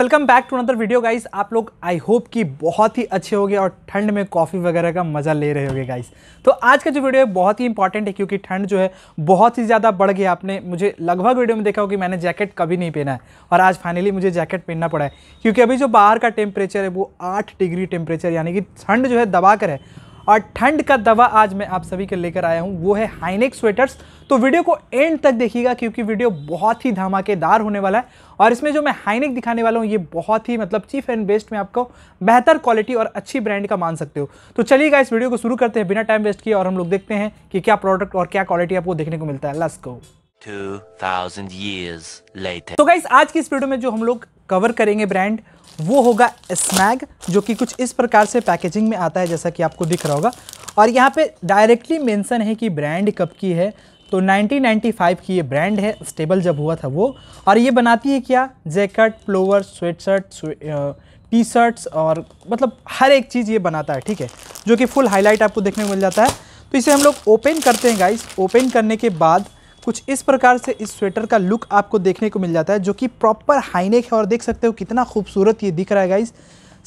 Welcome back to another video guys आप लोग आई hope कि बहुत ही अच्छे होंगे और ठंड में कॉफ़ी वगैरह का मज़ा ले रहे होंगे गाइस तो आज का जो वीडियो है बहुत ही इंपॉर्टेंट है क्योंकि ठंड जो है बहुत ही ज़्यादा बढ़ गया आपने मुझे लगभग वीडियो में देखा हो कि मैंने जैकेट कभी नहीं पहना है और आज फाइनली मुझे जैकेट पहनना पड़ा है क्योंकि अभी जो बाहर का टेम्परेचर है वो आठ डिग्री टेम्परेचर यानी कि ठंड जो है दबा कर है और ठंड का दवा आज मैं आप सभी के लेकर आया हूँ वो है हाइनेक स्वेटर्स तो वीडियो को एंड तक देखिएगा क्योंकि वीडियो बहुत ही धमाकेदार होने वाला है और इसमें जो मैं हाइनेक दिखाने वाला हूँ ये बहुत ही मतलब चीफ एंड बेस्ट में आपको बेहतर क्वालिटी और अच्छी ब्रांड का मान सकते हो तो चलिएगा इस वीडियो को शुरू करते हैं बिना टाइम वेस्ट किए और हम लोग देखते हैं कि क्या प्रोडक्ट और क्या क्वालिटी आपको देखने को मिलता है लस को 2000 years later. तो गाइस आज की इस वीडियो में जो हम लोग कवर करेंगे ब्रांड वो होगा स्मैग जो कि कुछ इस प्रकार से पैकेजिंग में आता है जैसा कि आपको दिख रहा होगा और यहाँ पे डायरेक्टली मेंशन है कि ब्रांड कब की है तो 1995 की ये ब्रांड है स्टेबल जब हुआ था वो और ये बनाती है क्या jacket pullover sweatshirt T shirts और मतलब हर एक चीज़ ये बनाता है ठीक है जो कि फुल हाईलाइट आपको देखने को मिल जाता है तो इसे हम लोग ओपन करते हैं गाइस ओपन करने के बाद कुछ इस प्रकार से इस स्वेटर का लुक आपको देखने को मिल जाता है जो कि प्रॉपर हाईनेक है और देख सकते हो कितना खूबसूरत ये दिख रहा है गाइज़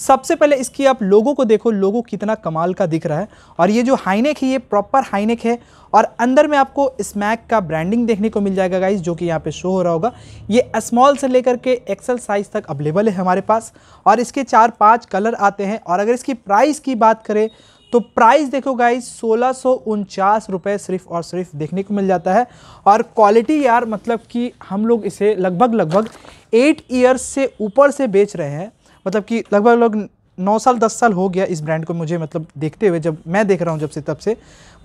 सबसे पहले इसकी आप लोगों को देखो लोगों कितना कमाल का दिख रहा है और ये जो हाईनेक है ये प्रॉपर हाईनेक है और अंदर में आपको स्मैक का ब्रांडिंग देखने को मिल जाएगा गाइज जो कि यहाँ पे शो हो रहा होगा ये स्मॉल से लेकर के एक्सल साइज़ तक अवेलेबल है हमारे पास और इसके चार पाँच कलर आते हैं और अगर इसकी प्राइस की बात करें तो प्राइस देखो गाइज सोलह रुपए सिर्फ और सिर्फ देखने को मिल जाता है और क्वालिटी यार मतलब कि हम लोग इसे लगभग लगभग एट ईयर्स से ऊपर से बेच रहे हैं मतलब कि लगभग लगभग नौ साल दस साल हो गया इस ब्रांड को मुझे मतलब देखते हुए जब मैं देख रहा हूँ जब से तब से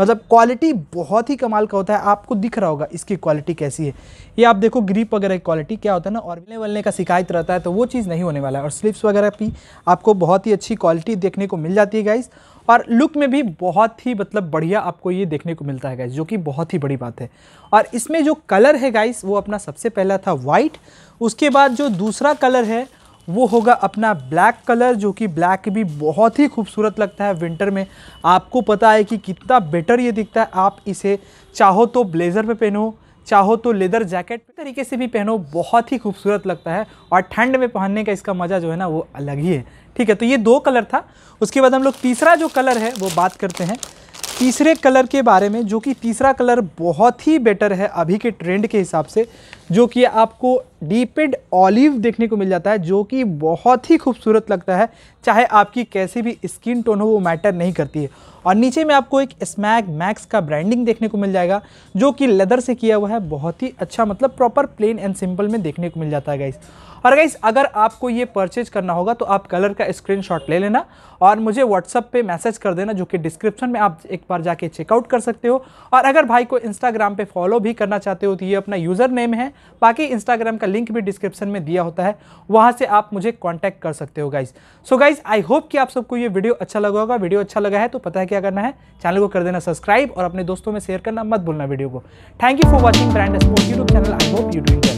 मतलब क्वालिटी बहुत ही कमाल का होता है आपको दिख रहा होगा इसकी क्वालिटी कैसी है ये आप देखो ग्रीप वगैरह की क्वालिटी क्या होता है ना और मिलने वलने का शिकायत रहता है तो वो चीज़ नहीं होने वाला है और स्लिप्स वगैरह भी आपको बहुत ही अच्छी क्वालिटी देखने को मिल जाती है गाइस और लुक में भी बहुत ही मतलब बढ़िया आपको ये देखने को मिलता है गाइस जो कि बहुत ही बड़ी बात है और इसमें जो कलर है गाइस वो अपना सबसे पहला था वाइट उसके बाद जो दूसरा कलर है वो होगा अपना ब्लैक कलर जो कि ब्लैक भी बहुत ही खूबसूरत लगता है विंटर में आपको पता है कि कितना बेटर ये दिखता है आप इसे चाहो तो ब्लेज़र पे पहनो चाहो तो लेदर जैकेट तरीके से भी पहनो बहुत ही खूबसूरत लगता है और ठंड में पहनने का इसका मज़ा जो है ना वो अलग ही है ठीक है तो ये दो कलर था उसके बाद हम लोग तीसरा जो कलर है वो बात करते हैं तीसरे कलर के बारे में जो कि तीसरा कलर बहुत ही बेटर है अभी के ट्रेंड के हिसाब से जो कि आपको डीपेड ऑलिव देखने को मिल जाता है जो कि बहुत ही खूबसूरत लगता है चाहे आपकी कैसी भी स्किन टोन हो वो मैटर नहीं करती है और नीचे में आपको एक स्मैक मैक्स का ब्रांडिंग देखने को मिल जाएगा जो कि लेदर से किया हुआ है बहुत ही अच्छा मतलब प्रॉपर प्लेन एंड सिंपल में देखने को मिल जाता है गाइस और गाइस अगर आपको ये परचेज करना होगा तो आप कलर का स्क्रीन ले लेना और मुझे व्हाट्सअप पे मैसेज कर देना जो कि डिस्क्रिप्शन में आप एक बार जाके चेकआउट कर सकते हो और अगर भाई को इंस्टाग्राम पे फॉलो भी करना चाहते हो तो ये अपना यूज़र नेम है बाकी इंस्टाग्राम का लिंक भी डिस्क्रिप्शन में दिया होता है वहां से आप मुझे कॉन्टैक्ट कर सकते हो guys so guys I hope कि आप सबको ये वीडियो अच्छा लगा होगा वीडियो अच्छा लगा है तो पता है क्या करना है चैनल को कर देना सब्सक्राइब और अपने दोस्तों में शेयर करना मत भूलना वीडियो को thank you for watching brand sport YouTube channel I hope you doing